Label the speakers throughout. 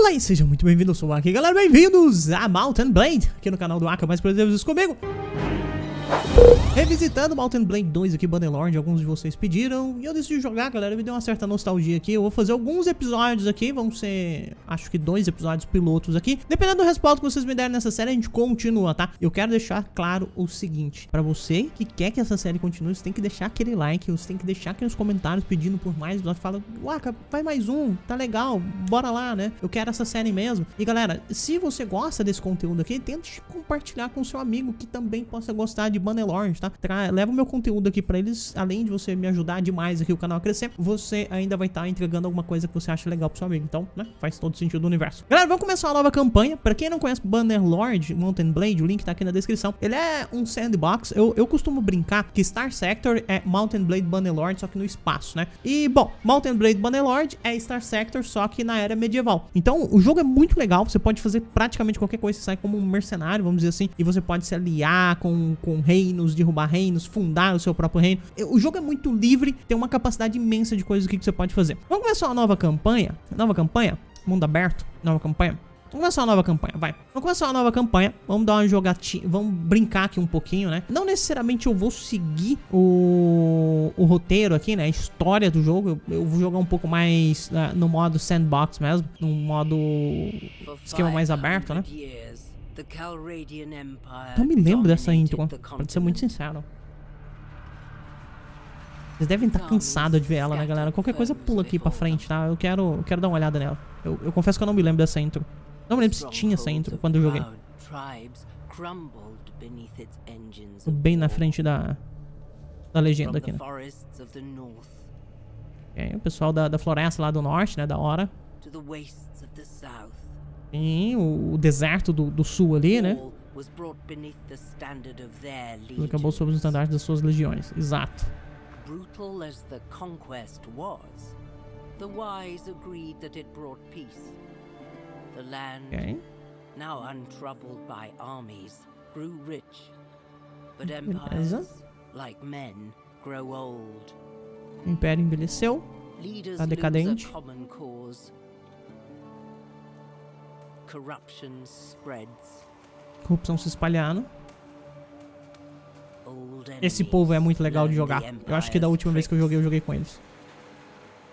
Speaker 1: Olá e sejam muito bem vindos eu sou o Aki, galera, bem-vindos a Mountain Blade, aqui no canal do Aka, mais prazeres comigo. Revisitando Mountain Blade 2 aqui, Bannerlord, alguns de vocês pediram, e eu decidi jogar, galera, me deu uma certa nostalgia aqui, eu vou fazer alguns episódios aqui, vão ser, acho que dois episódios pilotos aqui, dependendo do respaldo que vocês me derem nessa série, a gente continua, tá? Eu quero deixar claro o seguinte, pra você que quer que essa série continue, você tem que deixar aquele like, você tem que deixar aqui nos comentários pedindo por mais episódios, fala, uau, vai mais um, tá legal, bora lá, né? Eu quero essa série mesmo. E galera, se você gosta desse conteúdo aqui, tente compartilhar com seu amigo que também possa gostar de Bannerlord, tá? Tra leva o meu conteúdo aqui pra eles, além de você me ajudar demais aqui o canal a crescer, você ainda vai estar tá entregando alguma coisa que você acha legal pro seu amigo. Então, né, faz todo sentido do universo. Galera, vamos começar uma nova campanha. Pra quem não conhece Bannerlord Mountain Blade, o link tá aqui na descrição. Ele é um sandbox. Eu, eu costumo brincar que Star Sector é Mountain Blade Bannerlord, só que no espaço, né? E, bom, Mountain Blade Bannerlord é Star Sector, só que na era medieval. Então, o jogo é muito legal. Você pode fazer praticamente qualquer coisa. Você sai como um mercenário, vamos dizer assim. E você pode se aliar com, com reinos de derrubar reinos, fundar o seu próprio reino. O jogo é muito livre, tem uma capacidade imensa de coisas que você pode fazer. Vamos começar uma nova campanha? Nova campanha? Mundo aberto? Nova campanha? Vamos começar uma nova campanha, vai. Vamos começar uma nova campanha. Vamos dar uma jogatina. Vamos brincar aqui um pouquinho, né? Não necessariamente eu vou seguir o, o roteiro aqui, né? A história do jogo. Eu, eu vou jogar um pouco mais uh, no modo sandbox mesmo. No modo esquema mais então aberto, né?
Speaker 2: Não me lembro dessa intro, pra
Speaker 1: ser muito sincero. Vocês devem estar cansados de ver ela, né, galera? Qualquer coisa pula aqui pra frente, tá? Eu quero, eu quero dar uma olhada nela. Eu, eu confesso que eu não me lembro dessa intro. Não me lembro se tinha essa intro quando eu joguei.
Speaker 2: Tô bem na frente
Speaker 1: da, da legenda aqui, né? Okay, o pessoal da, da floresta lá do norte, né? Da hora.
Speaker 2: To the wastes of the south.
Speaker 1: Sim, o, o deserto do, do, sul ali, né?
Speaker 2: Tudo acabou sob
Speaker 1: os estandartes das suas legiões. Exato.
Speaker 2: Brutal as the conquest was, the wise agreed that it brought peace. The land, okay. now untroubled by armies, grew rich. But empires, like men, grow old.
Speaker 1: O império envelheceu, está decadente. Corrupção se espalhando. Esse povo é muito legal de jogar. Eu acho que da última vez que eu joguei, eu joguei com eles.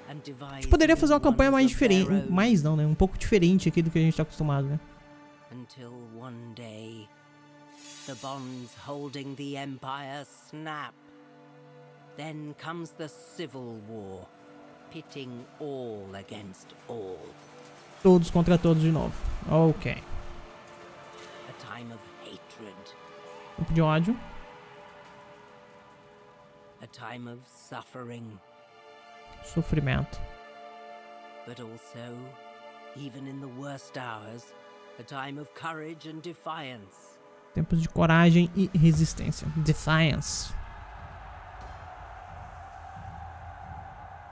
Speaker 2: A gente tipo, poderia fazer uma campanha mais diferente. Mais
Speaker 1: não, né? Um pouco diferente aqui do que a gente tá acostumado, né?
Speaker 2: Until one day, the bonds holding the empire snap. Then comes the civil war, pitting all against all.
Speaker 1: Todos contra todos de novo. Ok. Tempo de ódio. Sofrimento.
Speaker 2: But also, even in the worst hours, a time of courage and defiance.
Speaker 1: Tempos de coragem e resistência. Defiance.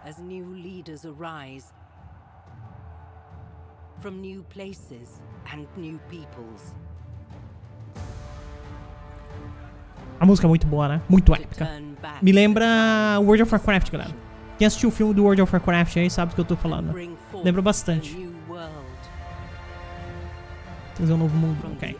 Speaker 2: As new leaders arise, from new places and new peoples.
Speaker 1: A música é muito boa, né? Muito épica. Me lembra World of Warcraft, galera. Quem assistiu o filme do World of Warcraft aí sabe do que eu tô falando. Lembra bastante.
Speaker 2: Trazer um novo mundo, ok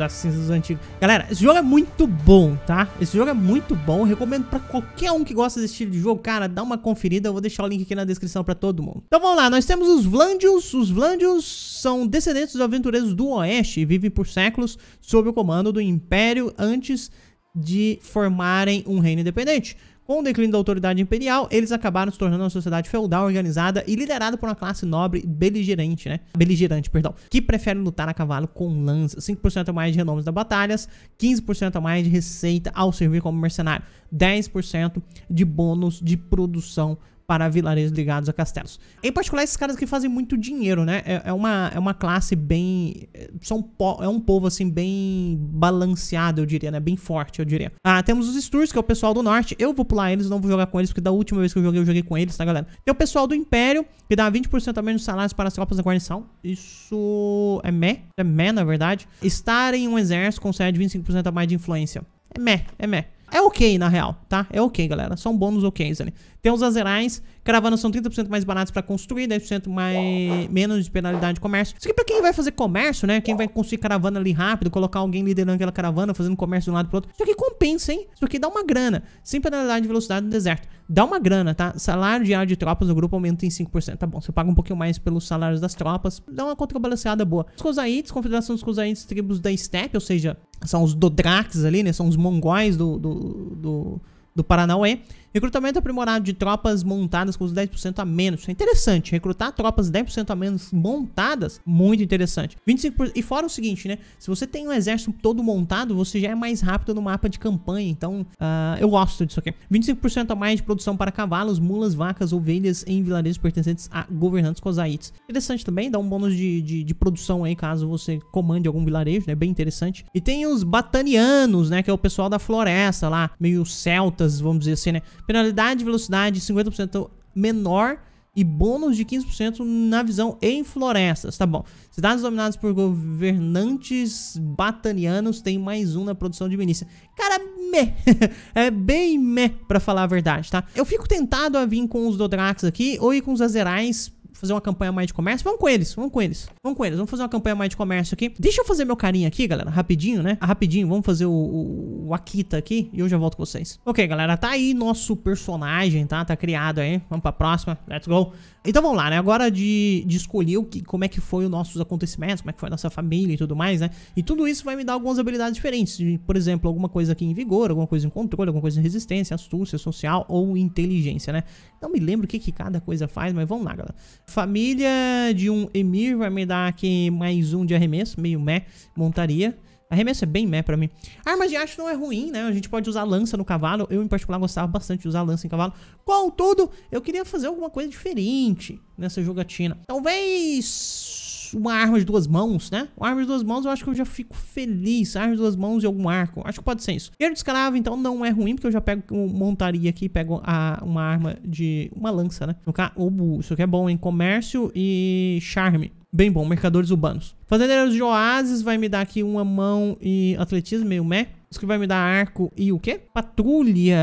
Speaker 1: das cinzas antigas. Galera, esse jogo é muito bom, tá? Esse jogo é muito bom. recomendo pra qualquer um que gosta desse estilo de jogo, cara, dá uma conferida. Eu vou deixar o link aqui na descrição pra todo mundo. Então vamos lá, nós temos os Vlandios. Os Vlandios são descendentes dos aventureiros do Oeste e vivem por séculos sob o comando do Império antes de formarem um reino independente. Com o declínio da autoridade imperial, eles acabaram se tornando uma sociedade feudal organizada e liderada por uma classe nobre beligerante, né? Beligerante, perdão, que prefere lutar a cavalo com lança, 5% a mais de renomes das batalhas, 15% a mais de receita ao servir como mercenário, 10% de bônus de produção para vilarejos ligados a castelos. Em particular, esses caras que fazem muito dinheiro, né? É, é uma, é uma classe bem... É, são é um povo, assim, bem balanceado, eu diria, né? Bem forte, eu diria. Ah, temos os Sturges que é o pessoal do norte. Eu vou pular eles, não vou jogar com eles, porque da última vez que eu joguei, eu joguei com eles, tá, galera? Tem o pessoal do Império, que dá 20% a menos salários para as tropas da guarnição. Isso é meh. É meh, na verdade. Estar em um exército concede 25% a mais de influência. É meh, é meh. É ok, na real, tá? É ok, galera. São bônus ok ali. Tem os azerais. Caravanas são 30% mais baratos para construir, 10% mais, menos de penalidade de comércio. Isso aqui pra quem vai fazer comércio, né? Quem vai construir caravana ali rápido, colocar alguém liderando aquela caravana, fazendo comércio de um lado pro outro. Isso aqui compensa, hein? Isso aqui dá uma grana. Sem penalidade de velocidade no deserto. Dá uma grana, tá? Salário diário de tropas do grupo aumenta em 5%. Tá bom, você paga um pouquinho mais pelos salários das tropas. Dá uma contrabalanceada boa. Os Kozaites, Confederação dos Kozaites, tribos da estepe, ou seja, são os Dodraques ali, né? São os mongóis do, do, do do Paranauê. Recrutamento aprimorado de tropas montadas com os 10% a menos. Isso é interessante. Recrutar tropas 10% a menos montadas, muito interessante. 25%. E fora o seguinte, né? Se você tem um exército todo montado, você já é mais rápido no mapa de campanha. Então, uh, eu gosto disso aqui. 25% a mais de produção para cavalos, mulas, vacas, ovelhas em vilarejos pertencentes a governantes cosaites. Interessante também, dá um bônus de, de, de produção aí, caso você comande algum vilarejo, né? Bem interessante. E tem os batanianos, né? Que é o pessoal da floresta lá, meio celtas, vamos dizer assim, né? penalidade de velocidade 50% menor e bônus de 15% na visão em florestas, tá bom. Cidades dominadas por governantes batanianos têm mais um na produção de milícia. Cara, meh. é bem meh, pra falar a verdade, tá? Eu fico tentado a vir com os Dodrax aqui ou ir com os Azerais fazer uma campanha mais de comércio. Vamos com eles, vamos com eles, vamos com eles. Vamos fazer uma campanha mais de comércio aqui. Deixa eu fazer meu carinha aqui, galera, rapidinho, né? Ah, rapidinho, vamos fazer o, o, o, Akita aqui e eu já volto com vocês. Ok, galera, tá aí nosso personagem, tá? Tá criado aí. Vamos pra próxima. Let's go. Então vamos lá, né? Agora de, de escolher o que, como é que foi os nossos acontecimentos, como é que foi a nossa família e tudo mais, né? E tudo isso vai me dar algumas habilidades diferentes. Por exemplo, alguma coisa aqui em vigor, alguma coisa em controle, alguma coisa em resistência, astúcia, social ou inteligência, né? Não me lembro o que, que cada coisa faz, mas vamos lá, galera. Família de um Emir vai me dar aqui mais um de arremesso, meio meh, montaria. Arremesso é bem meh pra mim. Armas de arte não é ruim, né? A gente pode usar lança no cavalo. Eu, em particular, gostava bastante de usar lança em cavalo. Contudo, eu queria fazer alguma coisa diferente nessa jogatina. Talvez uma arma de duas mãos, né? Uma arma de duas mãos eu acho que eu já fico feliz. Arma de duas mãos e algum arco. Acho que pode ser isso. Guerreiro de escravo, então, não é ruim, porque eu já pego montaria aqui, pego a, uma arma de. uma lança, né? No caso, isso aqui é bom em comércio e charme. Bem bom, mercadores urbanos. Fazendeiros de Oásis vai me dar aqui uma mão e atletismo, meio meh. Isso que vai me dar arco e o quê? Patrulha,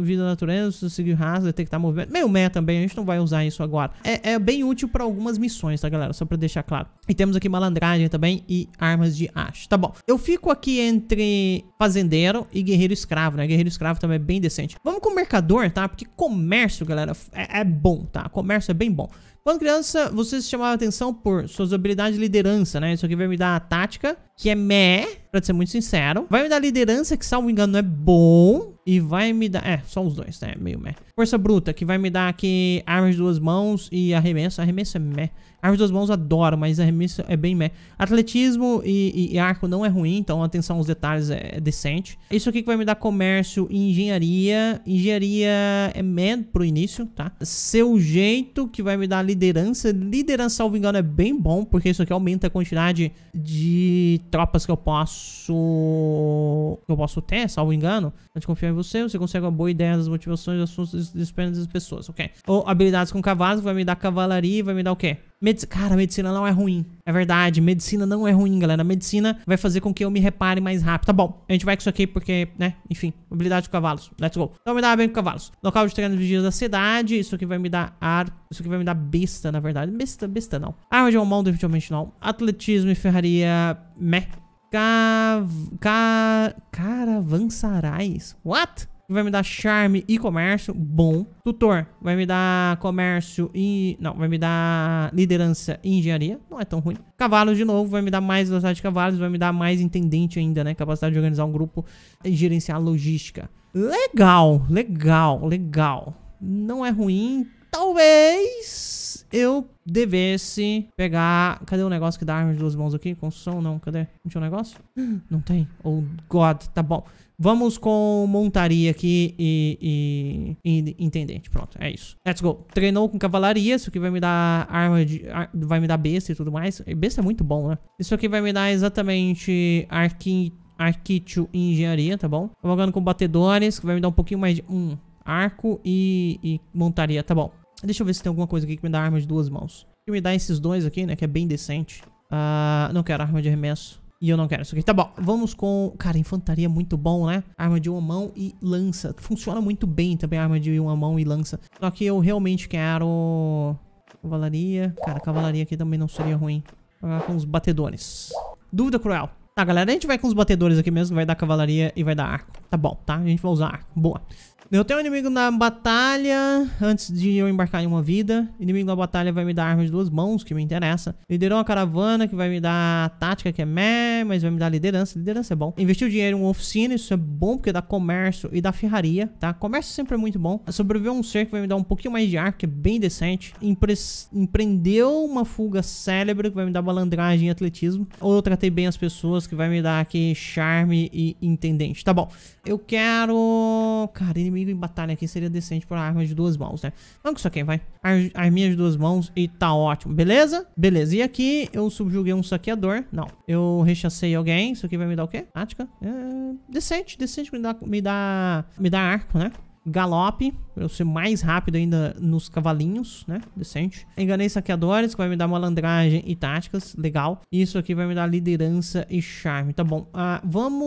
Speaker 1: vida da natureza, seguir raça, detectar movimento. Meio meia também, a gente não vai usar isso agora. É, é bem útil pra algumas missões, tá, galera? Só pra deixar claro. E temos aqui malandragem também e armas de aço Tá bom. Eu fico aqui entre fazendeiro e guerreiro escravo, né? Guerreiro escravo também é bem decente. Vamos com mercador, tá? Porque comércio, galera, é, é bom, tá? Comércio é bem bom. Quando criança, você se chamava atenção por suas habilidades de liderança, né? Isso aqui vai me dar a tática, que é meh pra ser muito sincero. Vai me dar liderança, que salvo engano é bom. E vai me dar... É, só os dois, né? Meio meh. Força bruta, que vai me dar aqui armas de duas mãos e arremesso. Arremesso é meh. Armas de duas mãos adoro, mas arremesso é bem meh. Atletismo e, e, e arco não é ruim, então atenção aos detalhes é, é, decente. Isso aqui que vai me dar comércio e engenharia. Engenharia é meh pro início, tá? Seu jeito, que vai me dar liderança. Liderança, salvo engano, é bem bom, porque isso aqui aumenta a quantidade de tropas que eu posso... Que eu posso ter, salvo engano. Pode confiar você, você consegue uma boa ideia das motivações, assuntos e esperanças das pessoas, ok. Ou habilidades com cavalos, vai me dar cavalaria, vai me dar o quê? Medicina, Cara, medicina não é ruim. É verdade, medicina não é ruim, galera. Medicina vai fazer com que eu me repare mais rápido. Tá bom, a gente vai com isso aqui porque, né, enfim, habilidade com cavalos. Let's go. Então me dá bem com cavalos. Local de treino dos dias da cidade, isso aqui vai me dar ar... Isso aqui vai me dar besta, na verdade. Besta, besta não. Arma de mão, definitivamente não. Atletismo e ferraria, meh. Cav... Ca... Caravansarais. What? Vai me dar charme e comércio. Bom. Tutor. Vai me dar comércio e... Não, vai me dar liderança e engenharia. Não é tão ruim. Cavalos de novo. Vai me dar mais velocidade de cavalos. Vai me dar mais intendente ainda, né? Capacidade de organizar um grupo e gerenciar logística. Legal. Legal. Legal. Não é ruim talvez eu devesse pegar... Cadê o negócio que dá arma de duas mãos aqui? Construção? Não, cadê? Não tinha um negócio? Não tem. Oh, God. Tá bom. Vamos com montaria aqui e, e, e, intendente. Pronto, é isso. Let's go. Treinou com cavalaria. Isso aqui vai me dar arma de... Ar, vai me dar besta e tudo mais. besta é muito bom, né? Isso aqui vai me dar exatamente arquitetura arquítio e engenharia, tá bom? Tô jogando com batedores, que vai me dar um pouquinho mais de... Um, arco e, e montaria, tá bom. Deixa eu ver se tem alguma coisa aqui que me dá arma de duas mãos. Que me dá esses dois aqui, né? Que é bem decente. Ah, não quero arma de arremesso. E eu não quero isso aqui. Tá bom, vamos com... Cara, infantaria é muito bom, né? Arma de uma mão e lança. Funciona muito bem também arma de uma mão e lança. Só que eu realmente quero... Cavalaria. Cara, cavalaria aqui também não seria ruim. Jogar com os batedores. Dúvida cruel. Tá, galera, a gente vai com os batedores aqui mesmo. Vai dar cavalaria e vai dar arco. Tá bom, tá? A gente vai usar arco. Boa. Eu tenho um inimigo na batalha antes de eu embarcar em uma vida. Inimigo na batalha vai me dar arma de duas mãos, que me interessa. Liderou uma caravana, que vai me dar tática, que é meh, mas vai me dar liderança. Liderança é bom. Investiu dinheiro em uma oficina, isso é bom, porque dá comércio e dá ferraria, tá? Comércio sempre é muito bom. Sobreviveu um ser que vai me dar um pouquinho mais de arco, que é bem decente. Empre empreendeu uma fuga célebre, que vai me dar malandragem e atletismo. Ou eu tratei bem as pessoas, que vai me dar aqui charme e intendente. Tá bom. Eu quero... Cara, inimigo inimigo em batalha aqui seria decente para armas de duas mãos, né? Vamos com isso aqui, vai. Ar arminha de duas mãos e tá ótimo, beleza? Beleza, e aqui eu subjuguei um saqueador. Não, eu rechacei alguém. Isso aqui vai me dar o quê? Tática. É... Decente, decente me dá, me, dá, me dá arco, né? galope, pra eu ser mais rápido ainda nos cavalinhos, né? Decente. Enganei saqueadores, que vai me dar malandragem e táticas, legal. Isso aqui vai me dar liderança e charme, tá bom. Ah, vamos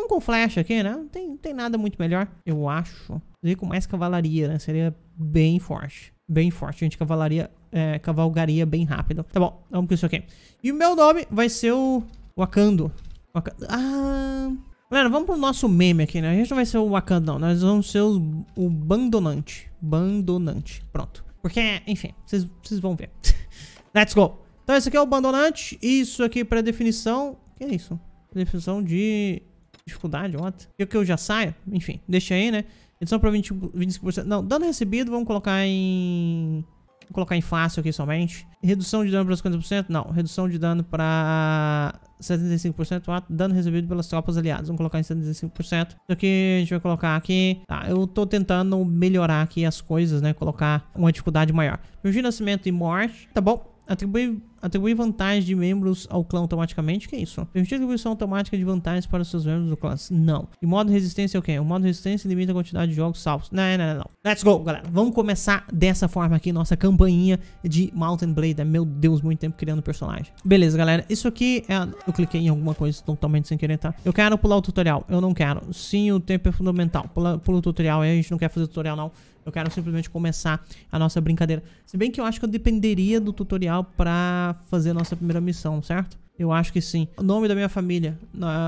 Speaker 1: vamos com flash aqui, né? Não tem, não tem nada muito melhor, eu acho. Seria com mais cavalaria, né? Seria bem forte. Bem forte. A gente cavalaria, é, cavalgaria bem rápido. Tá bom, vamos com isso aqui. E o meu nome vai ser o Wakando. Wakando. Ah... Galera, vamos pro nosso meme aqui, né? A gente não vai ser o Wakanda, não. Nós vamos ser o, o Bandonante. Bandonante. Pronto. Porque, enfim, vocês vão ver. Let's go. Então, esse aqui é o Bandonante. Isso aqui para definição... O que é isso? Definição de dificuldade, what? E que eu já saio? Enfim, deixa aí, né? Edição para 20, 25%. Não, dano recebido, vamos colocar em... Vou colocar em fácil aqui somente. Redução de dano para 50%? Não. Redução de dano para 75%. Dano recebido pelas tropas aliadas. Vamos colocar em 75%. Isso aqui a gente vai colocar aqui. Tá, eu tô tentando melhorar aqui as coisas, né? Colocar uma dificuldade maior. Meu de nascimento e morte. Tá bom. atribui Atribuir vantagens de membros ao clã automaticamente, que é isso? Permitir atribuição automática de vantagens para seus membros do clã? Não. E modo resistência é o quê? O modo resistência limita a quantidade de jogos salvos. Não, não, não, não. Let's go, galera. Vamos começar dessa forma aqui, nossa campainha de Mountain Blade. É, meu Deus, muito tempo criando personagem. Beleza, galera. Isso aqui é... Eu cliquei em alguma coisa totalmente sem querer, tá? Eu quero pular o tutorial. Eu não quero. Sim, o tempo é fundamental. Pula, pula o tutorial. Aí a gente não quer fazer tutorial, não. Eu quero simplesmente começar a nossa brincadeira. Se bem que eu acho que eu dependeria do tutorial pra fazer nossa primeira missão, certo? Eu acho que sim. O nome da minha família.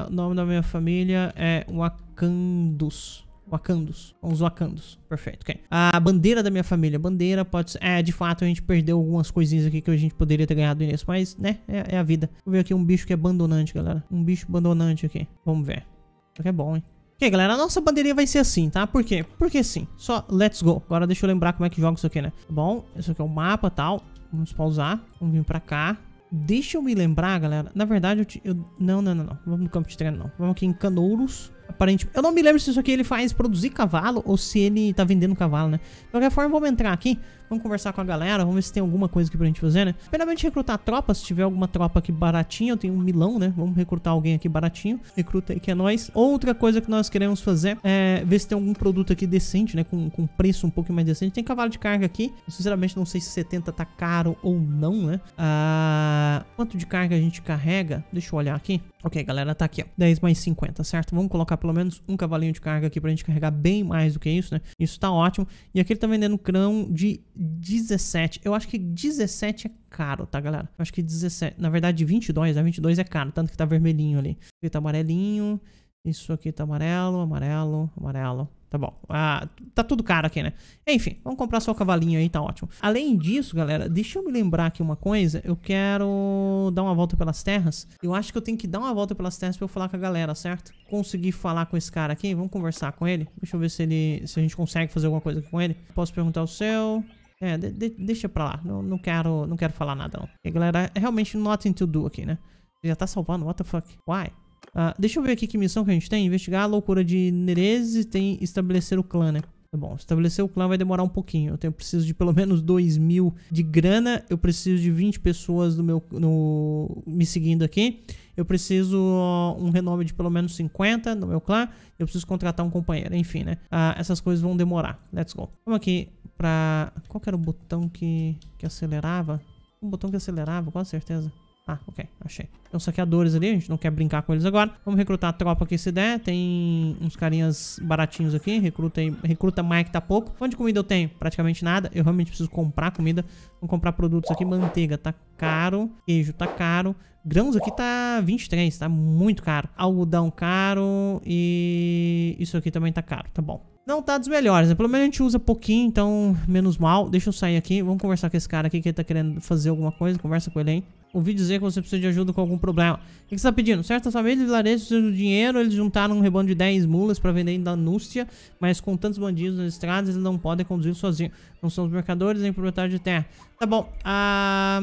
Speaker 1: O nome da minha família é Wakandus. Wakandos. Os Wakandos. Perfeito, ok. A bandeira da minha família. Bandeira pode ser... É, de fato, a gente perdeu algumas coisinhas aqui que a gente poderia ter ganhado nisso. Mas, né, é, é a vida. Vou ver aqui um bicho que é abandonante, galera. Um bicho abandonante aqui. Vamos ver. Isso aqui é bom, hein? Ok, galera, a nossa bandeirinha vai ser assim, tá? Por quê? Porque sim. Só let's go. Agora deixa eu lembrar como é que joga isso aqui, né? Tá bom, isso aqui é o um mapa e tal. Vamos pausar. Vamos vir pra cá. Deixa eu me lembrar, galera. Na verdade, eu... Te, eu não, não, não, não. Vamos no campo de treino, não. Vamos aqui em Canouros. Aparentemente... Eu não me lembro se isso aqui ele faz produzir cavalo ou se ele tá vendendo cavalo, né? De qualquer forma, vamos entrar aqui. Vamos conversar com a galera, vamos ver se tem alguma coisa aqui pra gente fazer, né? Primeiramente, recrutar tropas. Se tiver alguma tropa aqui baratinha, eu tenho um milão, né? Vamos recrutar alguém aqui baratinho. Recruta aí que é nós. Outra coisa que nós queremos fazer é ver se tem algum produto aqui decente, né? Com, com preço um pouco mais decente. Tem cavalo de carga aqui. Eu, sinceramente, não sei se 70 tá caro ou não, né? Ah, quanto de carga a gente carrega? Deixa eu olhar aqui. Ok, galera, tá aqui, ó. 10 mais 50, certo? Vamos colocar pelo menos um cavalinho de carga aqui pra gente carregar bem mais do que isso, né? Isso tá ótimo. E aqui ele tá vendendo crão de 17. Eu acho que 17 é caro, tá, galera? Eu acho que 17. Na verdade, 22, né? 22 é caro, tanto que tá vermelhinho ali. Aqui tá amarelinho. Isso aqui tá amarelo, amarelo, amarelo. Tá bom. Ah, tá tudo caro aqui, né? Enfim, vamos comprar só o cavalinho aí, tá ótimo. Além disso, galera, deixa eu me lembrar aqui uma coisa. Eu quero dar uma volta pelas terras. Eu acho que eu tenho que dar uma volta pelas terras pra eu falar com a galera, certo? conseguir falar com esse cara aqui. Vamos conversar com ele. Deixa eu ver se ele. se a gente consegue fazer alguma coisa com ele. Posso perguntar o seu. É, de, de, deixa pra lá. Não, não, quero, não quero falar nada, não. E, galera, é realmente nothing to do aqui, né? Já tá salvando, what the fuck? Why? Uh, deixa eu ver aqui que missão que a gente tem. Investigar a loucura de Nerezes tem estabelecer o clã, né? Tá bom, estabelecer o clã vai demorar um pouquinho. Eu tenho, preciso de pelo menos 2 mil de grana. Eu preciso de 20 pessoas do meu, no, me seguindo aqui. Eu preciso uh, um renome de pelo menos 50 no meu clã. Eu preciso contratar um companheiro, enfim, né? Uh, essas coisas vão demorar. Let's go. Vamos aqui pra... Qual que era o botão que, que acelerava? Um botão que acelerava, com certeza. Ah, ok, achei. Tem então, uns saqueadores é ali, a gente não quer brincar com eles agora. Vamos recrutar a tropa aqui se der. Tem uns carinhas baratinhos aqui. Recruta, recruta Mike, tá pouco. Onde comida eu tenho? Praticamente nada. Eu realmente preciso comprar comida. Vamos comprar produtos aqui. Manteiga tá caro. Queijo tá caro. Grãos aqui tá 23, tá muito caro. Algodão caro e isso aqui também tá caro, tá bom. Não tá dos melhores, né? Pelo menos a gente usa pouquinho, então menos mal. Deixa eu sair aqui, vamos conversar com esse cara aqui que ele tá querendo fazer alguma coisa. Conversa com ele aí. Ouvi dizer que você precisa de ajuda com algum problema. O que você tá pedindo? Certa sua vez, vilarejo precisa de dinheiro, eles juntaram um rebando de 10 mulas para vender em Danúcia, mas com tantos bandidos nas estradas, eles não podem conduzir sozinhos. Não são os mercadores nem proprietários de terra. Tá bom. Um, ah,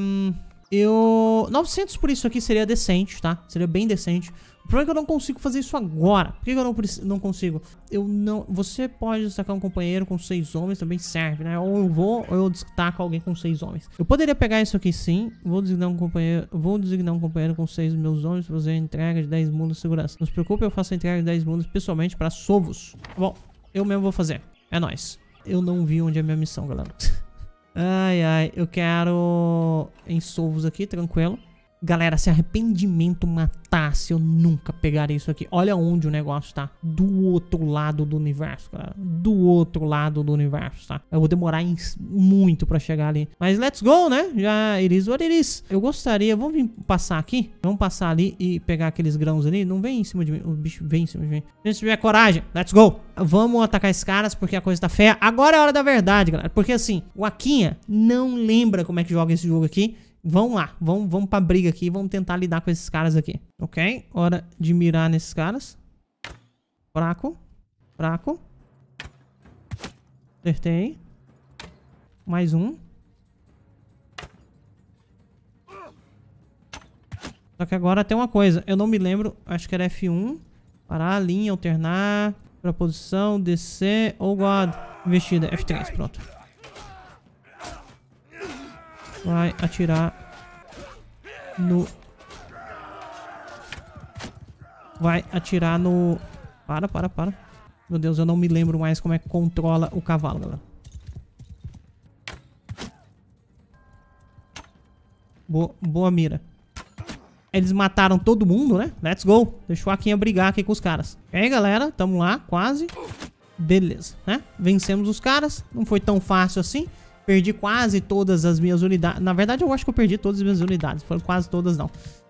Speaker 1: eu... 900 por isso aqui seria decente, tá? Seria bem decente. O problema é que eu não consigo fazer isso agora. Por que, eu não, não consigo? Eu não... Você pode destacar um companheiro com seis homens, também serve, né? Ou eu vou, ou eu destaco alguém com seis homens. Eu poderia pegar isso aqui sim. Vou designar um companheiro... Vou designar um companheiro com seis meus homens pra fazer a entrega de 10 mundos de segurança. Não se preocupe, eu faço a entrega de 10 mundos pessoalmente pra Sovos. Tá bom, eu mesmo vou fazer. É nóis. Eu não vi onde é a minha missão, galera. Ai, ai, eu quero enxovos aqui, tranquilo. Galera, se arrependimento matasse, eu nunca pegaria isso aqui. Olha onde o negócio tá. Do outro lado do universo, cara. Do outro lado do universo, tá? Eu vou demorar muito pra chegar ali. Mas let's go, né? Já it is what it is. Eu gostaria... Vamos vir passar aqui? Vamos passar ali e pegar aqueles grãos ali? Não vem em cima de mim. O bicho vem em cima de mim. Se tiver coragem, let's go. Vamos atacar esses caras porque a coisa tá feia. Agora é a hora da verdade, galera. Porque assim, o Aquinha não lembra como é que joga esse jogo aqui. Vamos lá, vamos, vamos pra briga aqui, vamos tentar lidar com esses caras aqui, ok? Hora de mirar nesses caras. Fraco, fraco. Acertei. Mais um. Só que agora tem uma coisa, eu não me lembro, acho que era F1. Parar, linha, alternar, para posição, descer, oh god. Investida, F3, pronto vai atirar no... Vai atirar no... Para, para, para. Meu Deus, eu não me lembro mais como é que controla o cavalo, galera. Boa, boa mira. Eles mataram todo mundo, né? Let's go. deixou a Kinha brigar aqui com os caras. E aí, galera, tamo lá, quase. Beleza, né? Vencemos os caras. Não foi tão fácil assim. Perdi quase todas as minhas unidades. Na verdade, eu acho que eu perdi todas as minhas unidades. Foram quase todas, não.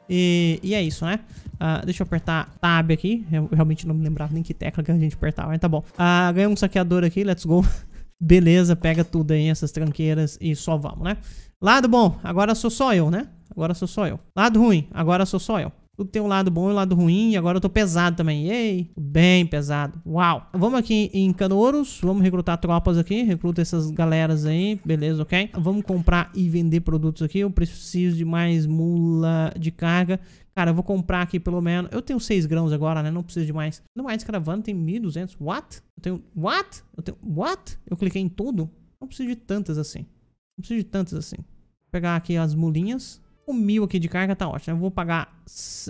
Speaker 1: E, e é isso, né? Uh, deixa eu apertar Tab aqui. Eu realmente não me lembrava nem que tecla que a gente apertava, mas tá bom. Uh, ah, ganhei um saqueador aqui, let's go. Beleza, pega tudo aí, essas tranqueiras e só vamos, né? Lado bom, agora sou só eu, né? Agora sou só eu. Lado ruim, agora sou só eu. Tudo tem um lado bom e um lado ruim. E agora eu tô pesado também. Ei, bem pesado. Uau. Vamos aqui em Canouros. Vamos recrutar tropas aqui. Recruta essas galeras aí. Beleza, ok? Vamos comprar e vender produtos aqui. Eu preciso de mais mula de carga. Cara, eu vou comprar aqui pelo menos... Eu tenho 6 grãos agora, né? Não preciso de mais. Não, mais caravana tem 1.200. What? Eu tenho... What? Eu tenho... What? Eu cliquei em tudo? Não preciso de tantas assim. Não preciso de tantas assim. Vou pegar aqui as mulinhas. O mil aqui de carga tá ótimo. Eu vou pagar.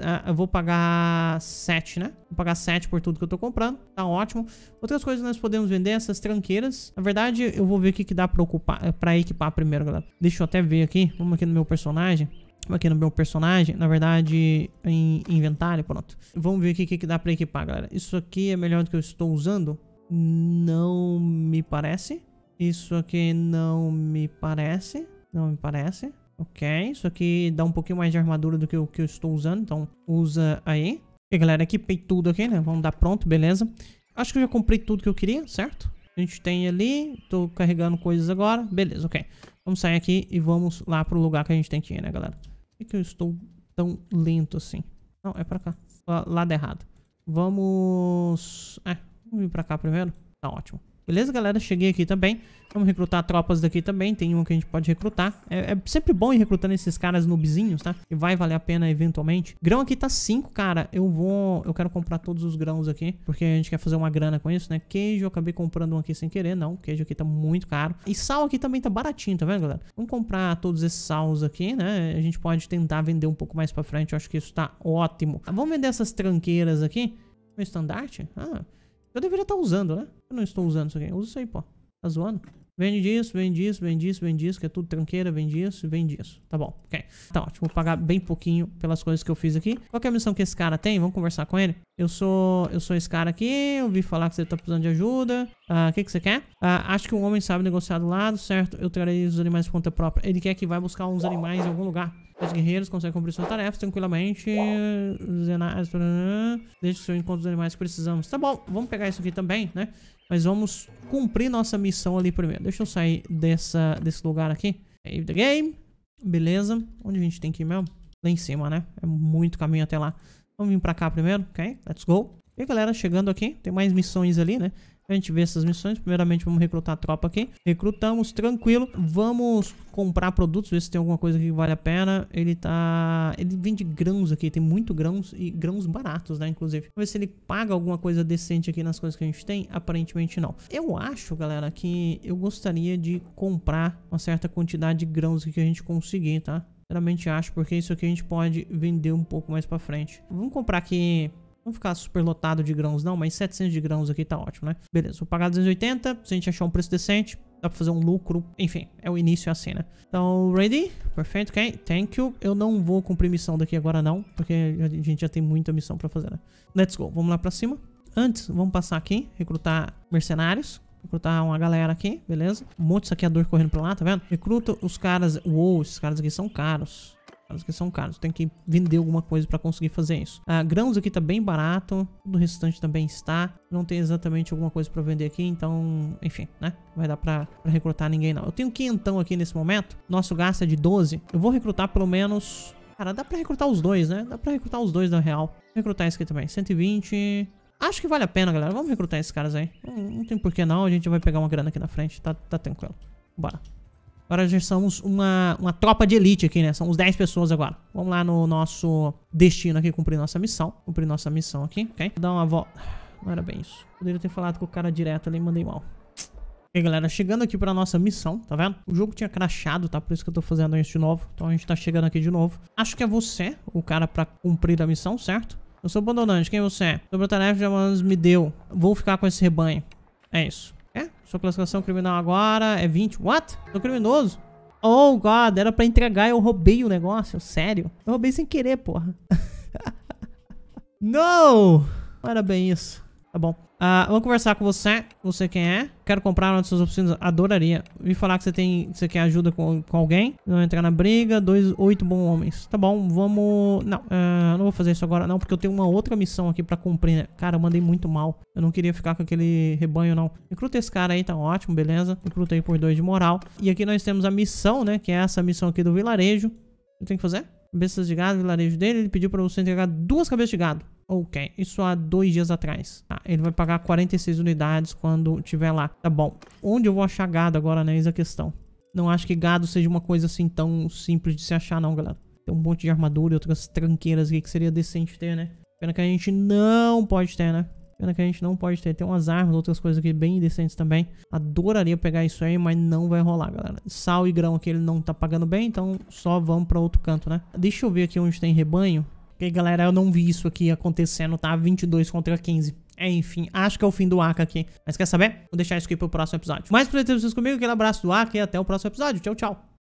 Speaker 1: Ah, eu vou pagar 7, né? Vou pagar 7 por tudo que eu tô comprando. Tá ótimo. Outras coisas nós podemos vender, essas tranqueiras. Na verdade, eu vou ver o que, que dá pra, ocupar, eh, pra equipar primeiro, galera. Deixa eu até ver aqui. Vamos aqui no meu personagem aqui no meu personagem, na verdade, em inventário, pronto. Vamos ver o que, que dá pra equipar, galera. Isso aqui é melhor do que eu estou usando? Não me parece. Isso aqui não me parece. Não me parece. Ok, isso aqui dá um pouquinho mais de armadura do que o que eu estou usando, então usa aí. E galera, equipei tudo aqui, né? Vamos dar pronto, beleza. Acho que eu já comprei tudo que eu queria, certo? A gente tem ali, tô carregando coisas agora, beleza, ok. Vamos sair aqui e vamos lá pro lugar que a gente tem que ir, né, galera? Por que, que eu estou tão lento assim? Não, é pra cá. Lado errado. Vamos... É, vamos vir pra cá primeiro. Tá ótimo. Beleza, galera? Cheguei aqui também. Vamos recrutar tropas daqui também. Tem um que a gente pode recrutar. É, é sempre bom ir recrutando esses caras noobzinhos, tá? E vai valer a pena eventualmente. Grão aqui tá 5, cara. Eu vou... Eu quero comprar todos os grãos aqui. Porque a gente quer fazer uma grana com isso, né? Queijo, eu acabei comprando um aqui sem querer. Não, queijo aqui tá muito caro. E sal aqui também tá baratinho, tá vendo, galera? Vamos comprar todos esses sals aqui, né? A gente pode tentar vender um pouco mais pra frente. Eu acho que isso tá ótimo. Vamos vender essas tranqueiras aqui. Meu estandarte? Ah... Eu deveria estar tá usando, né? Eu não estou usando isso aqui. Usa isso aí, pô. Tá zoando? Vende disso, vende isso, vende isso, vende isso, que é tudo tranqueira, vende isso, vende isso. Tá bom, ok. Tá ótimo, então, vou pagar bem pouquinho pelas coisas que eu fiz aqui. Qual é a missão que esse cara tem? Vamos conversar com ele? Eu sou eu sou esse cara aqui, eu ouvi falar que você tá precisando de ajuda. Ah, o uh, que, que você quer? Uh, acho que um homem sabe negociar do lado, certo? Eu trarei os animais por conta própria. Ele quer que vá buscar uns animais em algum lugar. Os guerreiros conseguem cumprir suas tarefas tranquilamente. Desde que se encontre os animais que precisamos. Tá bom, vamos pegar isso aqui também, né? Mas vamos cumprir nossa missão ali primeiro. Deixa eu sair dessa, desse lugar aqui. Save the game. Beleza. Onde a gente tem que ir mesmo? Lá em cima, né? É muito caminho até lá. Vamos vir pra cá primeiro, ok? Let's go. E galera, chegando aqui, tem mais missões ali, né? A gente vê essas missões. Primeiramente, vamos recrutar a tropa aqui. Recrutamos, tranquilo. Vamos comprar produtos, ver se tem alguma coisa que vale a pena. Ele tá... Ele vende grãos aqui. Tem muito grãos e grãos baratos, né? Inclusive. Vamos ver se ele paga alguma coisa decente aqui nas coisas que a gente tem. Aparentemente, não. Eu acho, galera, que eu gostaria de comprar uma certa quantidade de grãos que a gente conseguir, tá? Realmente acho, porque isso aqui a gente pode vender um pouco mais pra frente. Vamos comprar aqui não ficar super lotado de grãos não, mas 700 de grãos aqui tá ótimo, né? Beleza, vou pagar 280, se a gente achar um preço decente, dá pra fazer um lucro. Enfim, é o início é assim, né? Então, ready? Perfeito, ok. Thank you. Eu não vou cumprir missão daqui agora não, porque a gente já tem muita missão pra fazer, né? Let's go, vamos lá pra cima. Antes, vamos passar aqui, recrutar mercenários. Recrutar uma galera aqui, beleza? Um monte de saqueador correndo pra lá, tá vendo? Recruta os caras... Uou, esses caras aqui são caros. As que são caros, tem que vender alguma coisa para conseguir fazer isso. Ah, grãos aqui tá bem barato, o restante também está. Não tem exatamente alguma coisa para vender aqui, então, enfim, né? Vai dar para recrutar ninguém não. Eu tenho quinhentão aqui nesse momento, nosso gasto é de 12. Eu vou recrutar pelo menos... Cara, dá pra recrutar os dois, né? Dá pra recrutar os dois na real. Vou recrutar esse aqui também, 120... Acho que vale a pena, galera. Vamos recrutar esses caras aí. Não, não tem porquê não, a gente vai pegar uma grana aqui na frente, tá, tá tranquilo. Bora. Agora já somos uma, uma tropa de elite aqui, né? Somos 10 pessoas agora. Vamos lá no nosso destino aqui, cumprir nossa missão. Cumprir nossa missão aqui, ok? Dar uma volta. Não era bem isso. Poderia ter falado com o cara direto ali, mandei mal. Ok, galera, chegando aqui pra nossa missão, tá vendo? O jogo tinha crashado, tá? Por isso que eu tô fazendo isso de novo. Então a gente tá chegando aqui de novo. Acho que é você, o cara pra cumprir a missão, certo? Eu sou abandonante, quem você é? Sobre a tarefa, já me deu. Vou ficar com esse rebanho. É isso. Sua classificação criminal agora é 20. What? Sou criminoso? Oh, God, era pra entregar eu roubei o negócio, sério? Eu roubei sem querer, porra. no! Não era bem isso. Tá bom. Ah, vamos conversar com você. Você quem é? Quero comprar uma de suas oficinas. Adoraria. me falar que você tem. Você quer ajuda com, com alguém. Não entrar na briga. Dois, oito bons homens. Tá bom, vamos. Não, ah, não vou fazer isso agora, não, porque eu tenho uma outra missão aqui pra cumprir, né? Cara, eu mandei muito mal. Eu não queria ficar com aquele rebanho, não. Recruta esse cara aí, tá ótimo, beleza. Recruta aí por dois de moral. E aqui nós temos a missão, né? Que é essa missão aqui do vilarejo. O que que fazer? Cabeças de gado, vilarejo dele. Ele pediu pra você entregar duas cabeças de gado. Ok, isso há dois dias atrás. Tá, ele vai pagar 46 unidades quando tiver lá. Tá bom. Onde eu vou achar gado agora, né? é a questão. Não acho que gado seja uma coisa assim tão simples de se achar não, galera. Tem um monte de armadura e outras tranqueiras aqui que seria decente ter, né? Pena que a gente não pode ter, né? Pena que a gente não pode ter. Tem umas armas, outras coisas aqui bem decentes também. Adoraria pegar isso aí, mas não vai rolar, galera. Sal e grão aqui ele não tá pagando bem, então só vamos pra outro canto, né? Deixa eu ver aqui onde tem rebanho. Porque, galera, eu não vi isso aqui acontecendo, tá? 22 contra 15. É, enfim, acho que é o fim do Aka aqui. Mas quer saber? Vou deixar isso aqui pro próximo episódio. Mais por ter vocês comigo, aquele abraço do Aka e até o próximo episódio. Tchau, tchau.